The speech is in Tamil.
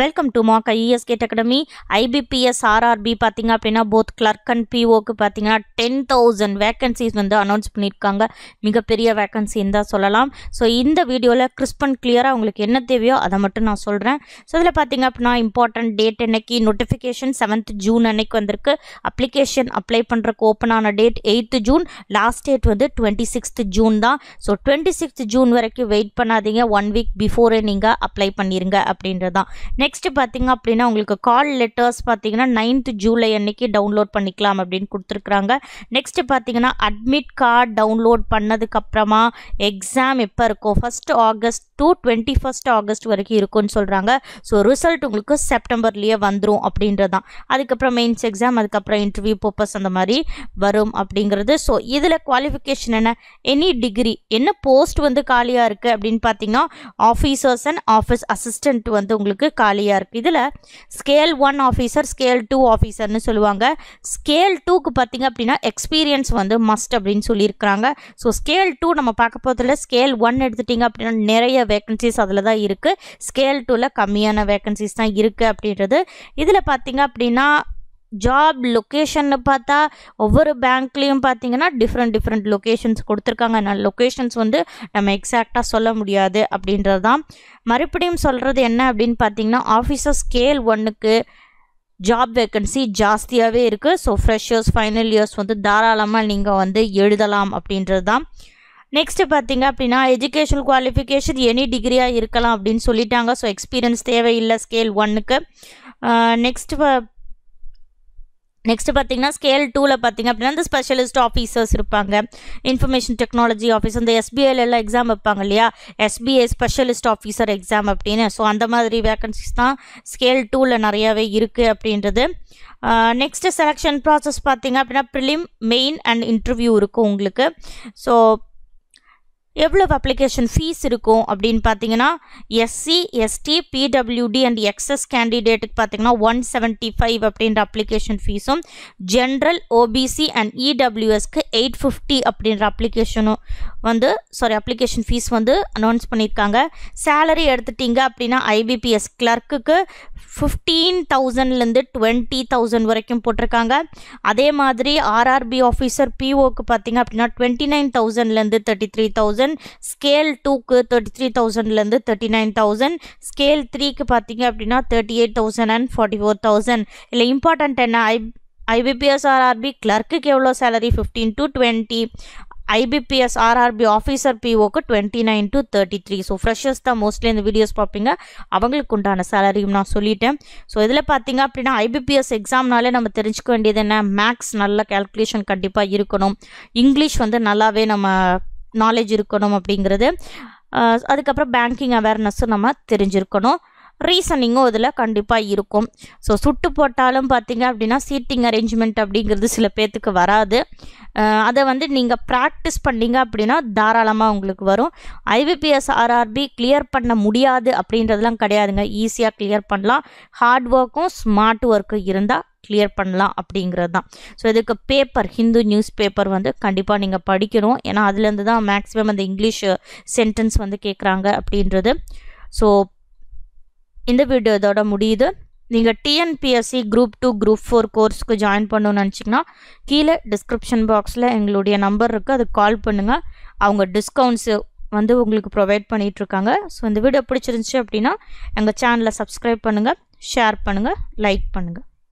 welcome to mock IS cat academy IBPS RRB பார்த்திங்க அப்படின்னா போத் கிளர்க் அண்ட் பிஓக்கு பார்த்தீங்கன்னா டென் தௌசண்ட் வேக்கன்சிஸ் வந்து அனௌன்ஸ் பண்ணியிருக்காங்க மிகப்பெரிய வேக்கன்சின்னு தான் சொல்லலாம் ஸோ இந்த வீடியோவில் கிறிஸ்பன் கிளியராக உங்களுக்கு என்ன தேவையோ அதை மட்டும் நான் சொல்கிறேன் ஸோ இதில் பார்த்தீங்க அப்படின்னா இம்பார்ட்டன்ட் டேட் என்னைக்கு நோட்டிஃபிகேஷன் செவன்த் ஜூன் அன்னைக்கு வந்திருக்கு அப்ளிகேஷன் அப்ளை பண்ணுறக்கு ஓப்பன் ஆன date eighth June last date வந்து டுவெண்ட்டி சிக்ஸ்த் ஜூன் தான் ஸோ டுவெண்ட்டி சிக்ஸ்த் ஜூன் வரைக்கும் வெயிட் பண்ணாதீங்க ஒன் வீக் பிஃபோரே நீங்கள் அப்ளை பண்ணிடுங்க அப்படின்றது தான் நெக்ஸ்ட்டு பார்த்திங்க அப்படின்னா உங்களுக்கு கால் லெட்டர்ஸ் பார்த்திங்கன்னா நைன்த் ஜூலை அன்றைக்கி டவுன்லோட் பண்ணிக்கலாம் அப்படின்னு கொடுத்துருக்குறாங்க நெக்ஸ்ட்டு பார்த்திங்கன்னா அட்மிட் கார்டு டவுன்லோட் பண்ணதுக்கப்புறமா எக்ஸாம் எப்போ இருக்கோ first August to twenty first August வரைக்கும் இருக்கும்னு சொல்கிறாங்க ஸோ ரிசல்ட் உங்களுக்கு செப்டம்பர்லேயே வந்துடும் அப்படின்றது தான் அதுக்கப்புறம் மெயின்ஸ் எக்ஸாம் அதுக்கப்புறம் இன்டர்வியூ பர்பஸ் அந்த மாதிரி வரும் அப்படிங்கிறது ஸோ இதில் குவாலிஃபிகேஷன் என்ன எனி டிகிரி என்ன போஸ்ட் வந்து காலியாக இருக்குது அப்படின்னு பார்த்தீங்கன்னா ஆஃபீஸர்ஸ் அண்ட் ஆஃபீஸ் அசிஸ்டண்ட் வந்து உங்களுக்கு காலியாக இருக்குது இதில் scale one officer scale two ஆஃபீஸர்னு சொல்லுவாங்க ஸ்கேல் டூக்கு பார்த்தீங்க அப்படின்னா எக்ஸ்பீரியன்ஸ் வந்து மஸ்ட் அப்படின்னு சொல்லியிருக்கிறாங்க ஸோ ஸ்கேல் டூ நம்ம பார்க்க போகிறதுல ஸ்கேல் ஒன் எடுத்துட்டிங்க அப்படின்னா நிறைய வேக்கன்சிஸ் அதில் தான் இருக்குது ஸ்கேல் டூவில் கம்மியான வேக்கன்சிஸ் தான் இருக்குது அப்படின்றது இதில் பார்த்திங்க அப்படின்னா ஜாப் லொக்கேஷன்னு பார்த்தா ஒவ்வொரு பேங்க்லேயும் பார்த்தீங்கன்னா டிஃப்ரெண்ட் டிஃப்ரெண்ட் லொக்கேஷன்ஸ் கொடுத்துருக்காங்க நான் லொக்கேஷன்ஸ் வந்து நம்ம எக்ஸாக்டாக சொல்ல முடியாது அப்படின்றது தான் மறுபடியும் சொல்கிறது என்ன அப்படின்னு பார்த்தீங்கன்னா ஆஃபீஸர் ஸ்கேல் ஒன்றுக்கு ஜாப் வேக்கன்சி ஜாஸ்தியாகவே இருக்குது ஸோ ஃப்ரெஷர்ஸ் ஃபைனல் இயர்ஸ் வந்து தாராளமாக நீங்கள் வந்து எழுதலாம் அப்படின்றது தான் நெக்ஸ்ட்டு பார்த்தீங்க அப்படின்னா எஜுகேஷன் குவாலிஃபிகேஷன் எனி டிகிரியாக இருக்கலாம் அப்படின்னு சொல்லிட்டாங்க ஸோ எக்ஸ்பீரியன்ஸ் தேவையில்லை ஸ்கேல் ஒன்னுக்கு நெக்ஸ்ட்டு நெக்ஸ்ட் பார்த்தீங்கன்னா ஸ்கேல் டூவில் பார்த்தீங்க அப்படின்னா இந்த ஸ்பெஷலிஸ்ட் ஆஃபீஸர்ஸ் இருப்பாங்க இன்ஃபர்மேஷன் டெக்னாலஜி ஆஃபீஸ் இந்த எஸ்பிஐல எல்லாம் எக்ஸாம் வைப்பாங்க இல்லையா எஸ்பிஐ ஸ்பெஷலிஸ்ட் ஆஃபீஸர் எக்ஸாம் அப்படின்னு ஸோ அந்த மாதிரி வேகன்சிஸ் தான் ஸ்கேல் டூவில் நிறையாவே இருக்குது அப்படின்றது நெக்ஸ்ட்டு செலெக்ஷன் ப்ராசஸ் பார்த்தீங்க அப்படின்னா ப்ரிலிம் மெயின் அண்ட் இன்டர்வியூ இருக்கும் உங்களுக்கு ஸோ எவ்வளவு அப்ளிகேஷன் ஃபீஸ் இருக்கும் அப்படின்னு பார்த்தீங்கன்னா எஸ்சி எஸ்டி பிடபிள்யூடி அண்ட் எக்ஸஸ் கேண்டிடேட்டுக்கு பார்த்தீங்கன்னா ஒன் செவன்ட்டி ஃபைவ் அப்படின்ற அப்ளிகேஷன் ஃபீஸும் ஜென்ரல் ஓபிசி அண்ட் இடபிள்யூஎஸ்க்கு எயிட் ஃபிஃப்டி அப்படின்ற அப்ளிகேஷனும் வந்து சாரி அப்ளிகேஷன் ஃபீஸ் வந்து அனௌன்ஸ் பண்ணியிருக்காங்க சேலரி எடுத்துட்டிங்க அப்படின்னா ஐபிபிஎஸ் கிளர்க்குக்கு ஃபிஃப்டீன் தௌசண்ட்லேருந்து டுவெண்ட்டி தௌசண்ட் வரைக்கும் போட்டிருக்காங்க அதே மாதிரி ஆர்ஆர்பி ஆஃபீஸர் பிஓக்கு பார்த்தீங்க அப்படின்னா டுவெண்ட்டி நைன் தௌசண்ட்லேருந்து thirty three thousand thousand scale டூக்கு தேர்ட்டி த்ரீ தௌசண்ட்லேருந்து தேர்ட்டி நைன் தௌசண்ட் ஸ்கேல் த்ரீக்கு பார்த்தீங்க அப்படின்னா thirty eight thousand and forty four thousand இல்லை இம்பார்ட்டண்ட் என்ன ஐ ஐபிபிஎஸ் ஆர்ஆர்பி கிளர்க்குக்கு எவ்வளோ salary fifteen to twenty IBPS RRB officer பிஓக்கு twenty nine to thirty three so freshers தான் மோஸ்ட்லி இந்த வீடியோஸ் பார்ப்பீங்க அவங்களுக்கு உண்டான சேலரியும் நான் சொல்லிட்டேன் ஸோ இதில் பார்த்தீங்க அப்படின்னா ஐபிபிஎஸ் எக்ஸாம்னாலே நம்ம தெரிஞ்சுக்க வேண்டியது என்ன மேக்ஸ் நல்ல கேல்குலேஷன் கண்டிப்பாக இருக்கணும் இங்கிலீஷ் வந்து நல்லாவே நம்ம நாலேஜ் இருக்கணும் அப்படிங்கிறது அதுக்கப்புறம் பேங்கிங் அவேர்னஸும் நம்ம தெரிஞ்சிருக்கணும் ரீசனிங்கும் இதில் கண்டிப்பாக இருக்கும் ஸோ சுட்டு போட்டாலும் பார்த்தீங்க அப்படின்னா சீட்டிங் அரேஞ்ச்மெண்ட் அப்படிங்கிறது சில பேர்த்துக்கு வராது அதை வந்து நீங்கள் ப்ராக்டிஸ் பண்ணீங்க அப்படின்னா தாராளமாக உங்களுக்கு வரும் ஐபிபிஎஸ் ஆர்ஆர்பி கிளியர் பண்ண முடியாது அப்படின்றதுலாம் கிடையாதுங்க ஈஸியாக கிளியர் பண்ணலாம் ஹார்ட் ஒர்க்கும் ஸ்மார்ட் ஒர்க்கும் இருந்தால் கிளியர் பண்ணலாம் அப்படிங்கிறது தான் ஸோ இதுக்கு பேப்பர் ஹிந்து நியூஸ் பேப்பர் வந்து கண்டிப்பாக நீங்கள் படிக்கணும் ஏன்னா அதுலேருந்து தான் மேக்ஸிமம் அந்த இங்கிலீஷ் சென்டென்ஸ் வந்து கேட்குறாங்க அப்படின்றது ஸோ இந்த வீடியோ இதோட முடியுது நீங்கள் TNPSC group two group four கோர்ஸ்க்கு ஜாயின் பண்ணணும்னு நினச்சிங்கன்னா கீழே டிஸ்கிரிப்ஷன் பாக்ஸில் எங்களுடைய நம்பர் இருக்குது அதுக்கு கால் பண்ணுங்கள் அவங்க டிஸ்கவுண்ட்ஸு வந்து உங்களுக்கு ப்ரொவைட் பண்ணிகிட்ருக்காங்க ஸோ இந்த வீடியோ பிடிச்சிருந்துச்சி அப்படின்னா எங்கள் சேனலை சப்ஸ்கிரைப் பண்ணுங்கள் ஷேர் பண்ணுங்கள் லைக் பண்ணுங்கள்